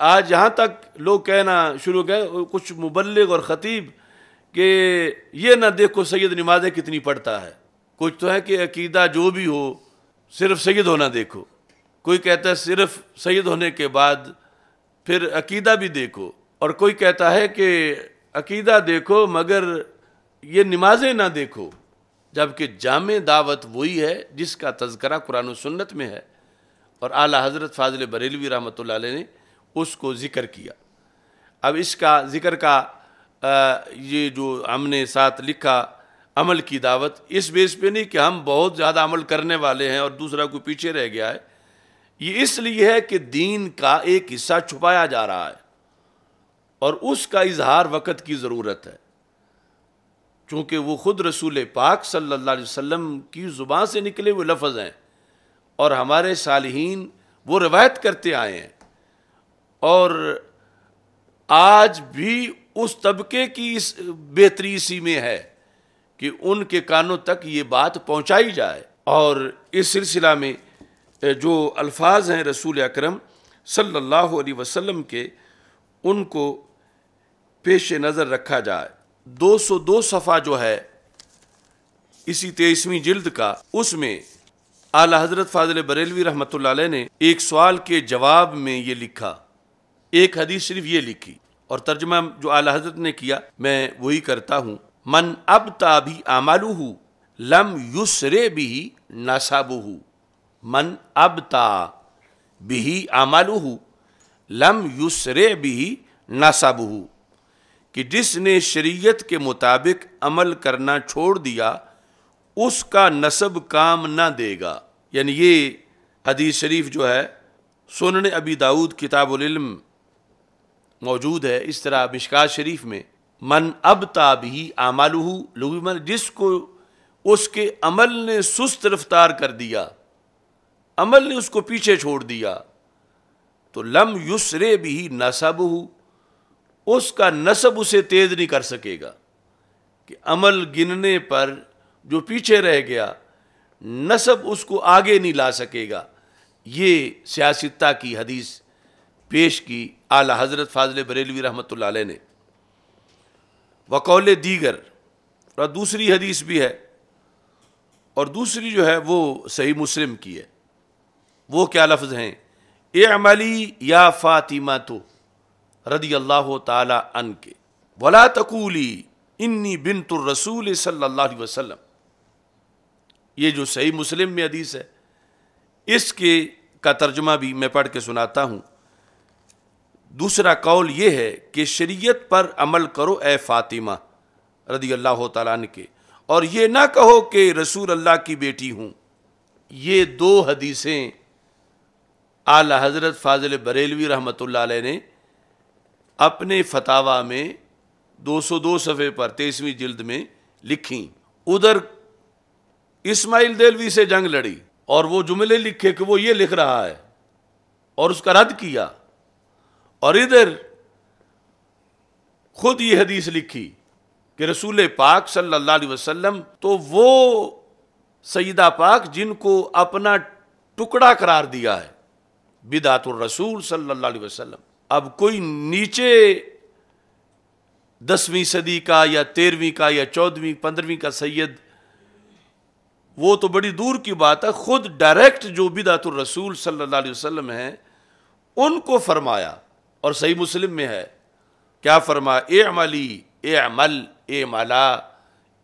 आज यहाँ तक लोग कहना शुरू गए कुछ मुबलग और ख़तीब कि ये ना देखो सैद नमाज़ें कितनी पढ़ता है कुछ तो है कि अकीदा जो भी हो सिर्फ सैद होना देखो कोई कहता है सिर्फ सैद होने के बाद फिर अकीदा भी देखो और कोई कहता है कि अकीदा देखो मगर ये नमाजें ना देखो जबकि जाम दावत वही है जिसका तस्करा कुरान सन्नत में है और आला हज़रत फाजिल बरेलवी रहमत ने उसको ज़िक्र किया अब इसका ज़िक्र का ये जो हमने साथ लिखा अमल की दावत इस बेस पे नहीं कि हम बहुत ज़्यादा अमल करने वाले हैं और दूसरा कोई पीछे रह गया है ये इसलिए है कि दीन का एक हिस्सा छुपाया जा रहा है और उसका इजहार वक़्त की ज़रूरत है चूँकि वो ख़ुद रसूल पाक सल्ला वम की ज़ुबान से निकले हुए लफ्ज़ हैं और हमारे सालहन वो रवायत करते आए हैं और आज भी उस तबके की इस इसी में है कि उनके कानों तक ये बात पहुंचाई जाए और इस सिलसिला में जो अल्फाज हैं रसूल अकरम सल्लल्लाहु अलैहि वसल्लम के उनको पेश नज़र रखा जाए 202 सफ़ा जो है इसी तेईसवीं जिल्द का उसमें आला हज़रत फ़ाजिल बरेलवी रहमत ने एक सवाल के जवाब में ये लिखा एक हदीस सिर्फ ये लिखी और तर्जमा जो आला हजरत ने किया मैं वही करता हूँ मन अब ताभी आमालू लम युसरे भी नसाबू मन अब ता बिही आमालू लम युसरे भी नसाबू कि जिसने शरीयत के मुताबिक अमल करना छोड़ दिया उसका नसब काम ना देगा यानी ये हदीस शरीफ जो है सुनने अबी दाऊद किताबुल मौजूद है इस तरह बिशकार शरीफ में मन अब ही आमालू लघु मन जिसको उसके अमल ने सुस्त रफ्तार कर दिया अमल ने उसको पीछे छोड़ दिया तो लम युसरे भी नसब हो उसका नसब उसे तेज नहीं कर सकेगा कि अमल गिनने पर जो पीछे रह गया नसब उसको आगे नहीं ला सकेगा ये सियासता की हदीस पेश की आला हज़रत फाजल बरेलवी रहमत ने वकौल दीगर और दूसरी हदीस भी है और दूसरी जो है वो सही मुस्लिम की है वो क्या लफ्ज़ हैं ए अमली या फ़ातिमा तो रदी अल्लाह तन के वला तकूली इन्नी बिन तो रसूल सल्ला वसलम ये जो सही मुस्लिम में हदीस है इसके का तर्जमा भी मैं पढ़ के सुनाता हूँ दूसरा कौल ये है कि शरीयत पर अमल करो ए फातिमा रदी अल्लाह तन के और ये ना कहो कि रसूल अल्लाह की बेटी हूँ ये दो हदीसें आला हज़रत फाजिल बरेलवी रहमत ने अपने फतावा में 202 सफ़े पर तेईसवीं जल्द में लिखी उधर इस्माइल देलवी से जंग लड़ी और वो जुमले लिखे कि वो ये लिख रहा है और उसका रद्द किया और इधर खुद ये हदीस लिखी कि रसूल पाक सल्लल्लाहु अलैहि वसल्लम तो वो सईदा पाक जिनको अपना टुकड़ा करार दिया है बिदातुर रसूल सल्लल्लाहु अलैहि वसल्लम अब कोई नीचे दसवीं सदी का या तेरहवीं का या चौदहवीं पंद्रहवीं का सैयद वो तो बड़ी दूर की बात है खुद डायरेक्ट जो बिदातुर रसूल सल्लल्लाहु अलैहि वसल्लम हैं उनको फरमाया और सही मुस्लिम में है क्या फरमा ए अमली ए अमल ए मला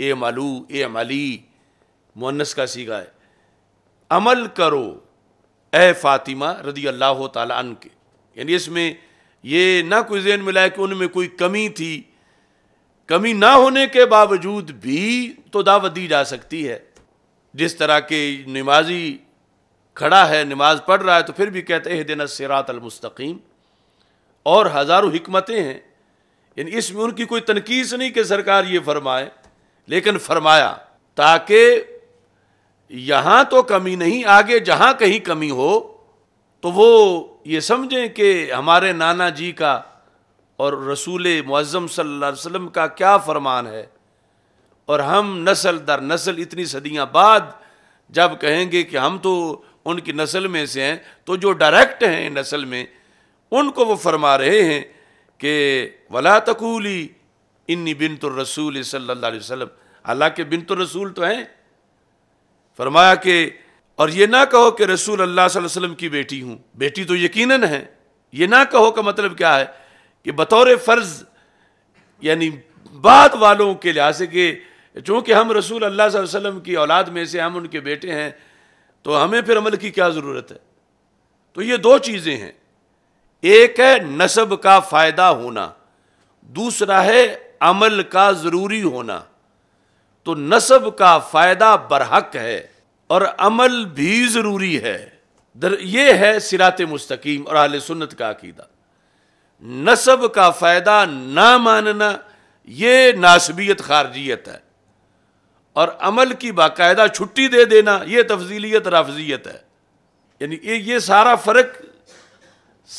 ए मलू ए अमली मुन्नस का सीगा है अमल करो ए फातिमा रदी अल्लाह तन के यानी इसमें ये ना कोई जहन मिला कि उनमें कोई कमी थी कमी ना होने के बावजूद भी तो दावत दी जा सकती है जिस तरह के नमाजी खड़ा है नमाज पढ़ रहा है तो फिर भी कहते हैं दिन सिरात अलमस्तकीम और हज़ारों हमतें हैं यानी इसमें उनकी कोई तनकीस नहीं कि सरकार ये फरमाए लेकिन फरमाया ताकि यहाँ तो कमी नहीं आगे जहाँ कहीं कमी हो तो वो ये समझें कि हमारे नाना जी का और रसूल मज़म सल्ला वसम का क्या फरमान है और हम नस्ल दर नस्ल इतनी सदियाँ बाद जब कहेंगे कि हम तो उनकी नस्ल में से हैं तो जो डायरेक्ट हैं नस्ल में उनको वो फरमा रहे हैं कि वला तकूली इन्नी बिन तो रसूल सल्ला वसम अल्लाह के बिनत रसूल तो हैं फरमाया कि और ये ना कहो कि रसूल अल्लाह वसम की बेटी हूँ बेटी तो यकीनन है ये ना कहो का मतलब क्या है कि बतौर फ़र्ज़ यानी बाद वालों के लिहाज से कि चूँकि हम रसूल अल्लाह वसलम की औलाद में से हम उनके बेटे हैं तो हमें फिर अमल की क्या ज़रूरत है तो ये दो चीज़ें हैं एक है नसब का फ़ायदा होना दूसरा है अमल का ज़रूरी होना तो नसब का फ़ायदा बरहक है और अमल भी ज़रूरी है दर है सिरात मुस्तकीम और अहल सुन्नत का अकीदा नसब का फ़ायदा ना मानना ये नासबियत खारजियत है और अमल की बाकायदा छुट्टी दे देना यह तफजीलियत राफजियत है यानी ये ये सारा फ़र्क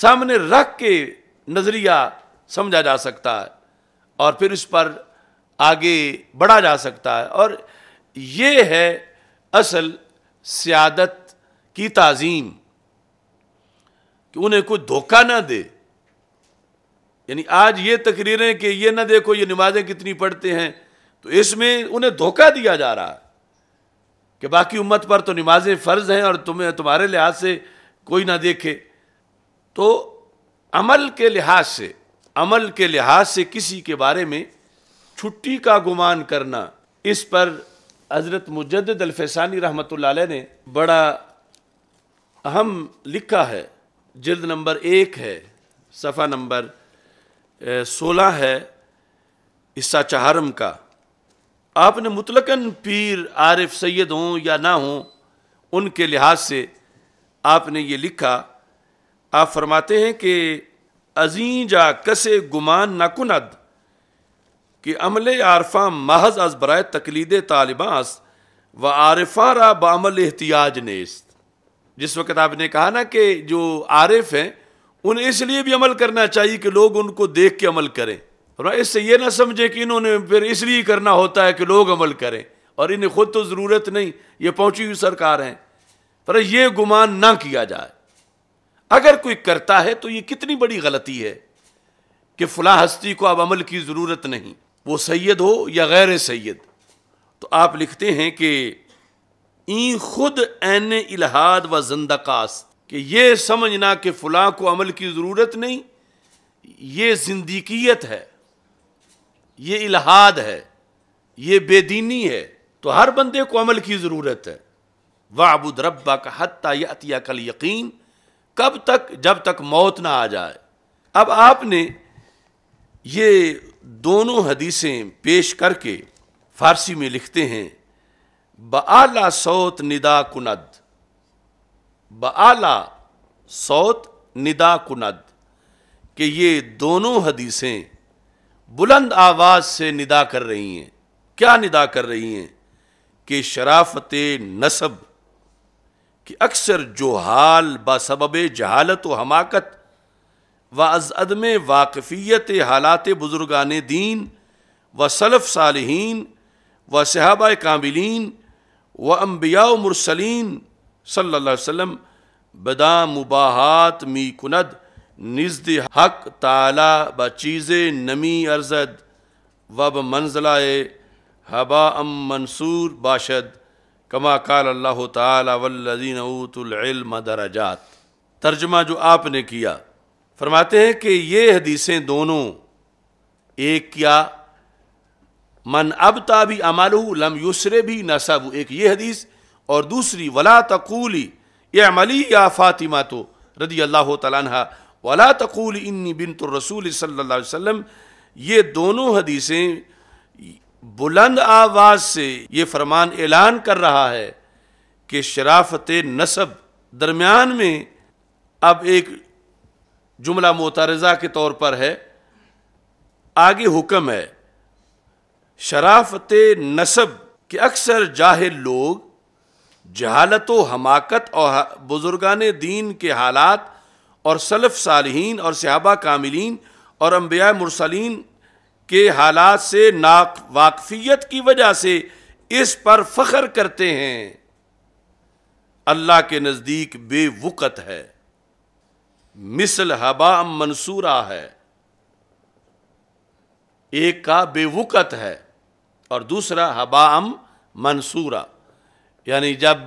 सामने रख के नज़रिया समझा जा सकता है और फिर उस पर आगे बढ़ा जा सकता है और ये है असल सियादत की ताज़ीम कि उन्हें कोई धोखा ना दे यानी आज ये तकरीरें कि ये ना देखो ये नमाजें कितनी पढ़ते हैं तो इसमें उन्हें धोखा दिया जा रहा है कि बाकी उम्मत पर तो नमाजें फ़र्ज़ हैं और तुम्हें तुम्हारे लिहाज से कोई ना देखे तो अमल के लिहाज से अमल के लिहाज से किसी के बारे में छुट्टी का गुमान करना इस पर हज़रत मुजद अलफ़ानी रहमत ने बड़ा अहम लिखा है जिल्द नंबर एक है सफ़ा नंबर सोलह है हिस्सा चहारम का आपने मुतलकन पीर आरिफ सैद हों या ना हों उनके लिहाज से आपने ये लिखा आप फरमाते हैं कि जा कसे गुमान कुनद कि अमल आरफा महज अज बर तकलीद तालिबास व आरफा रा बमल एहतियाज नेस्त जिस वक्त आपने कहा ना कि जो आरिफ हैं उन्हें इसलिए भी अमल करना चाहिए कि लोग उनको देख के अमल करें और इससे यह ना समझे कि इन्होंने फिर इसलिए करना होता है कि लोग अमल करें और इन्हें खुद तो ज़रूरत नहीं ये पहुंची हुई सरकार हैं पर यह गुमान ना किया जाए अगर कोई करता है तो ये कितनी बड़ी गलती है कि फला हस्ती को अब अमल की ज़रूरत नहीं वो सैयद हो या गैर सैयद तो आप लिखते हैं कि ई खुद एन इलाहाद व जिंदाकास्त कि ये समझना कि फला को अमल की ज़रूरत नहीं ये जिंदकीत है ये इलाहाद है ये बेदीनी है तो हर बंदे को अमल की ज़रूरत है अबूद रब्बा का हती कल यकीन कब तक जब तक मौत ना आ जाए अब आपने ये दोनों हदीसें पेश करके फारसी में लिखते हैं बला सौत निदा कुनद बला सौत निदा कुनद कि ये दोनों हदीसें बुलंद आवाज़ से निदा कर रही हैं क्या निदा कर रही हैं कि शराफत नसब कि अक्सर जो हाल बसबब जहालत व हमाकत व अजदम वाकफ़ियत हालात बुज़ुर्गान दीन व सलफ़ सालहीन व सहाब कामिलीन व अम्बिया मुरसलीन सल्ला बदाम बदा मुबाहत मी कुनद नज़द हक ताला ब चीज़ नमी अर्जद व मंजिला हबा अम मंसूर बाशद कमा काल अल्लाह तल्लिन उतम दराजात तर्जमा जो आपने किया फरमाते हैं कि ये हदीसें दोनों एक क्या मन अब ताबी अमल लम युसरे भी नसब एक ये हदीस और दूसरी वला तकूली ये अमली या फ़ातिमा तो रदी अल्लाह तला वला तकूल इन्नी बिन तो रसूल सल्ला वसम ये दोनों हदीसें बुलंद आवाज से ये फरमान ऐलान कर रहा है कि शराफत नसब दरमियान में अब एक जुमला मोतरजा के तौर पर है आगे हुक्म है शराफत नसब के अक्सर जाहिर लोग जहालत व हमाकत और बुजुर्गान दीन के हालात और सलफ़ सालहीन और सहाबा कामिलीन और अम्बिया मुरसलिन के हालात से नाक वाकफियत की वजह से इस पर फख्र करते हैं अल्लाह के नज़दीक बेवकत है मिसल हबा मंसूरा है एक का बेवकत है और दूसरा हबाम मंसूरा यानी जब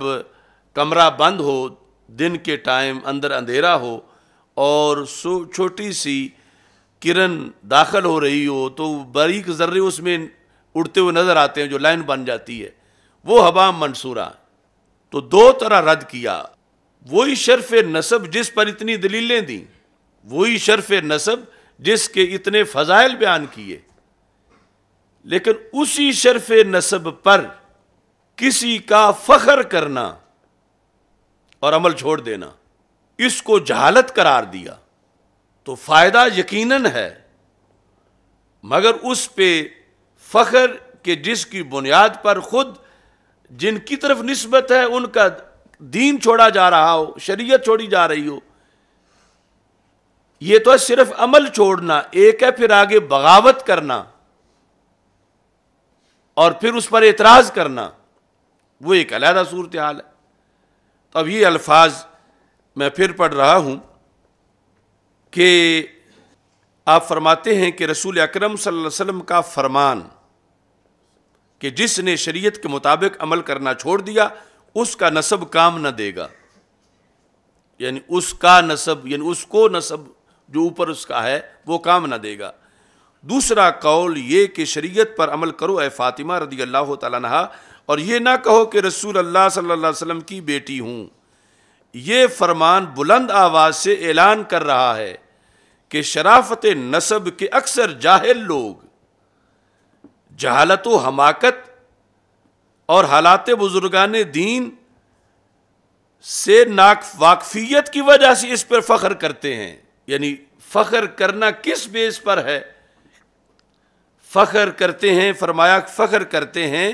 कमरा बंद हो दिन के टाइम अंदर अंधेरा हो और छोटी सी किरण दाखिल हो रही हो तो बारीक जर्रे उसमें उड़ते हुए नज़र आते हैं जो लाइन बन जाती है वो हवा मंसूरा तो दो तरह रद्द किया वही शर्फ नसब जिस पर इतनी दलीलें दी वही शर्फ नसब जिसके इतने फ़जाइल बयान किए लेकिन उसी शर्फ नसब पर किसी का फ़ख्र करना और अमल छोड़ देना इसको जहालत करार दिया तो फ़ायदा यकीनन है मगर उस पे फ़ख्र के जिसकी बुनियाद पर ख़ुद जिनकी तरफ नस्बत है उनका दीन छोड़ा जा रहा हो शरीयत छोड़ी जा रही हो ये तो है सिर्फ अमल छोड़ना एक है फिर आगे बगावत करना और फिर उस पर एतराज़ करना वो एक अलहदा सूरत हाल है तो अब ये अल्फाज मैं फिर पढ़ रहा हूँ कि आप फरमाते हैं कि रसूल अकरम वसल्लम का फरमान कि जिसने शरीयत के मुताबिक अमल करना छोड़ दिया उसका नसब काम न देगा यानी उसका नसब यानी उसको नसब जो ऊपर उसका है वो काम ना देगा दूसरा कौल ये कि शरीयत पर अमल करो ए फ़ातिमा रदी अल्लाह तहा और ये ना कहो कि रसूल अल्लाह सल्लल्लाहु अलैहि वसल्लम की बेटी हूँ ये फरमान बुलंद आवाज़ से ऐलान कर रहा है कि शराफत नसब के अक्सर जाहिल लोग जहालत व हमाकत और हालात बुजुर्गान दीन से नाक वाकफियत की वजह से इस पर फ़ख्र करते हैं यानी फ़ख्र करना किस बेस पर है फ़ख्र करते हैं फरमाया फ़ख्र करते हैं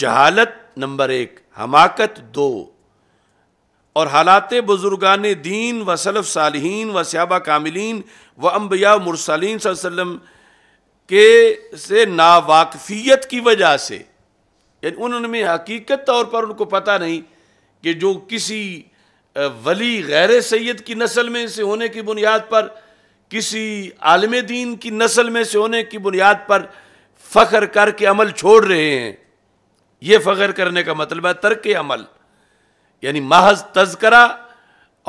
जहालत नंबर एक हमाकत दो और हालात बुजुर्गान दीन व सलफ़ सालहीन व सयाबा कामिलीन व अम्बिया मुरसलिन के से नावाकफ़ियत की वजह से यानी उन्होंने हकीकत तौर पर उनको पता नहीं कि जो किसी वली गैर सैद की नस्ल में से होने की बुनियाद पर किसी आलम दीन की नस्ल में से होने की बुनियाद पर फ़ख्र करके अमल छोड़ रहे हैं ये फ़ख्र करने का मतलब है तर्क अमल यानी महज तजकरा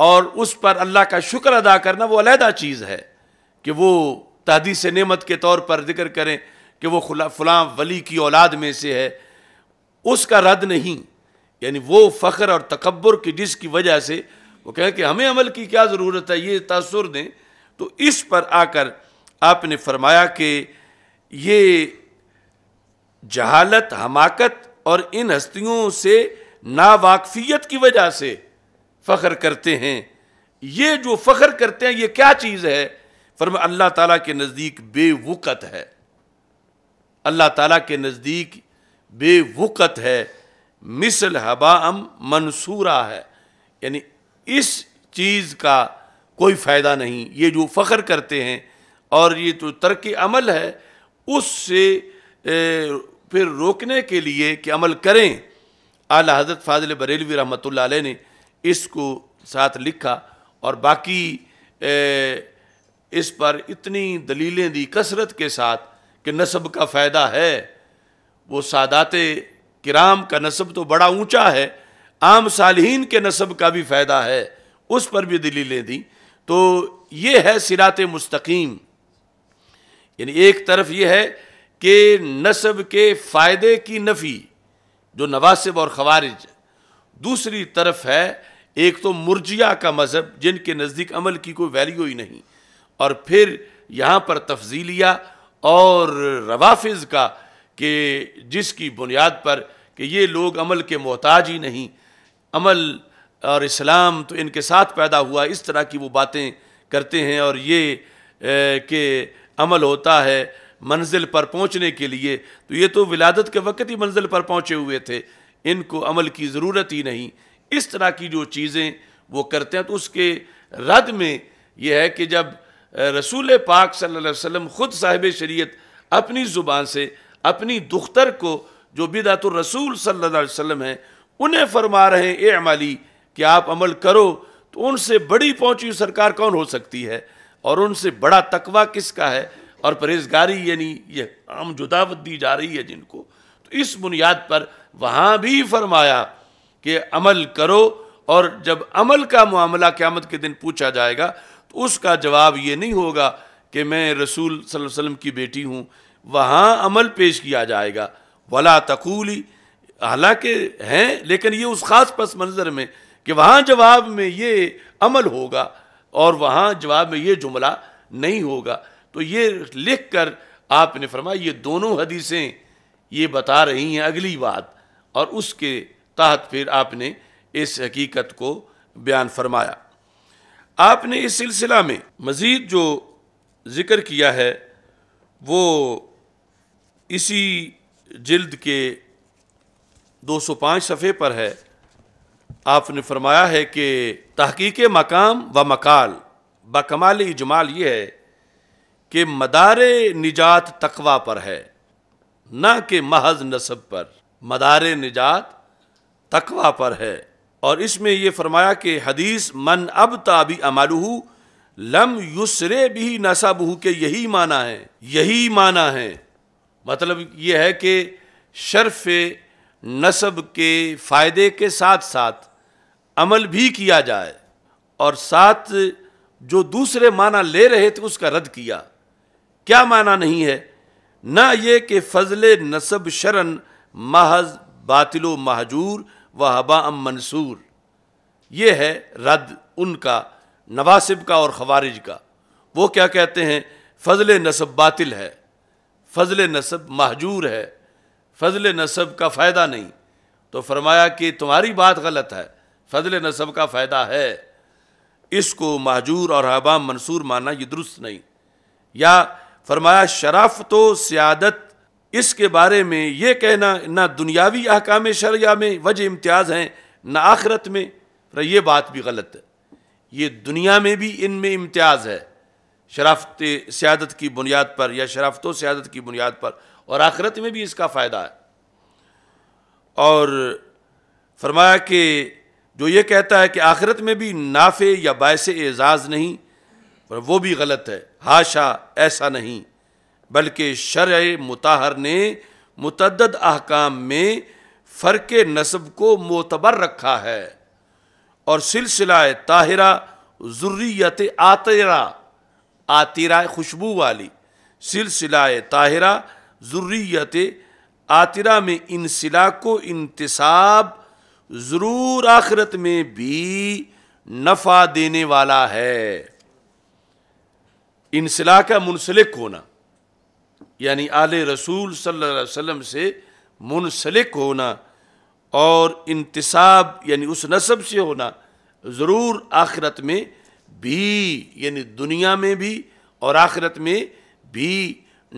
और उस पर अल्लाह का शुक्र अदा करना वो अलहदा चीज़ है कि वो तहदीस नमत के तौर पर जिक्र करें कि वो खुला फलां वली की औलाद में से है उसका रद्द नहीं यानी वो फ़ख्र और तकबर की जिसकी वजह से वो कहें कि हमें अमल की क्या ज़रूरत है ये तसर दें तो इस पर आकर आपने फरमाया कि ये जहालत हमाकत और इन हस्तियों से नावाकफियत की वजह से फ़ख्र करते हैं ये जो फ़ख्र करते हैं ये क्या चीज़ है फर्म अल्लाह ताला के नज़दीक बेवकत है अल्लाह ताला के नज़दीक बेवकत है मिसल हबाम मंसूरा है यानी इस चीज़ का कोई फ़ायदा नहीं ये जो फ़ख्र करते हैं और ये जो तरक अमल है उससे फिर रोकने के लिए कि अमल करें आला हज़रत फाजिल बरेलवी रहमत ने इसको साथ लिखा और बाकी ए, इस पर इतनी दलीलें दी कसरत के साथ कि नसब का फ़ायदा है वो सादात किराम का नसब तो बड़ा ऊंचा है आम सालहीन के नसब का भी फ़ायदा है उस पर भी दलीलें दी तो ये है सिरात मुस्तकीम यानी एक तरफ ये है कि नसब के फ़ायदे की नफ़ी जो नवासिब और खवारिज दूसरी तरफ है एक तो मुरजिया का मज़हब जिनके नज़दीक अमल की कोई वैल्यू ही नहीं और फिर यहाँ पर तफजीलिया और रवाफिज का कि जिसकी बुनियाद पर कि ये लोग अमल के मोहताज ही नहीं अमल और इस्लाम तो इनके साथ पैदा हुआ इस तरह की वो बातें करते हैं और ये कि अमल होता है मंजिल पर पहुंचने के लिए तो ये तो विलादत के वक्त ही मंजिल पर पहुंचे हुए थे इनको अमल की ज़रूरत ही नहीं इस तरह की जो चीज़ें वो करते हैं तो उसके रद में यह है कि जब रसूल पाक सल्लल्लाहु अलैहि वसल्लम ख़ुद साहिब शरीयत अपनी ज़ुबान से अपनी दुख्तर को जो बिदात रसूल सल्लल्लाहु अलैहि वसल्लम उन्हें फरमा रहे हैं ए अमाली कि आप अमल करो तो उनसे बड़ी पहुँची सरकार कौन हो सकती है और उनसे बड़ा तकवा किसका है और परहेजगारी यानी ये आम जुदावत दी जा रही है जिनको तो इस बुनियाद पर वहाँ भी फरमाया कि अमल करो और जब अमल का मामला क़्यामत के दिन पूछा जाएगा तो उसका जवाब ये नहीं होगा कि मैं रसूल वसम की बेटी हूँ वहाँ अमल पेश किया जाएगा वला तकूली हालांकि हैं लेकिन ये उस ख़ास पस मंज़र में कि वहाँ जवाब में ये अमल होगा और वहाँ जवाब में ये जुमला नहीं होगा तो ये लिख कर आपने फरमाया ये दोनों हदीसें ये बता रही हैं अगली बात और उसके तहत फिर आपने इस हकीकत को बयान फरमाया आपने इस सिलसिला में मज़ीद जो ज़िक्र किया है वो इसी जल्द के 205 सफ़े पर है आपने फरमाया है कि तहकीक मकाम व मकाल बकमाल इजमाल ये है कि मदारे निजात तकवा पर है न कि महज नसब पर मदार निजात तकवा पर है और इसमें यह फरमाया कि हदीस मन अब ताबी अमालू लम युसरे भी नसब हु के यही माना है यही माना है मतलब यह है कि शर्फ नसब के फ़ायदे के साथ साथ अमल भी किया जाए और साथ जो दूसरे माना ले रहे थे उसका रद्द किया क्या माना नहीं है ना ये कि फजल नसब शरण महज बातिलो महजूर व हबा अम मंसूर ये है रद्द उनका नवासिब का और खवारिज का वो क्या कहते हैं फजल नसब बातिल है फजल नसब महजूर है फजल नसब का फ़ायदा नहीं तो फरमाया कि तुम्हारी बात गलत है फजल नसब का फ़ायदा है इसको महजूर और हबाम मंसूर माना ये दुरुस्त नहीं या फरमाया शराफ तो सियादत इसके बारे में ये कहना ना दुनियावी अहकाम शरिया में वजह इम्तियाज़ हैं ना आखरत में पर यह बात भी गलत है ये दुनिया में भी इनमें इम्तियाज़ है शराफत सियादत की बुनियाद पर या शराफत तो सियादत की बुनियाद पर और आखरत में भी इसका फ़ायदा है और फरमाया कि जो ये कहता है कि आखरत में भी नाफे या बायस एजाज़ नहीं पर वो भी गलत है हाशा ऐसा नहीं बल्कि शर मुताहर ने मुतद अहकाम में फ़र्क नस्ब को मोतबर रखा है और सिलसिला ताहिरा ज़ुर्रियत आतरा आतरा खुशबू वाली सिलसिला ताहिरा ज़ुर्रियत आतरा में इन सिला को इंतसाब ज़रूर आखिरत में भी नफ़ा देने वाला है इन सिला का मुनसलिक होना यानी आले रसूल सल्लल्लाहु अलैहि वसल्लम से मुनसलिक होना और इंतसाब यानी उस नसब से होना ज़रूर आखिरत में भी यानी दुनिया में भी और आखिरत में भी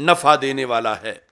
नफ़ा देने वाला है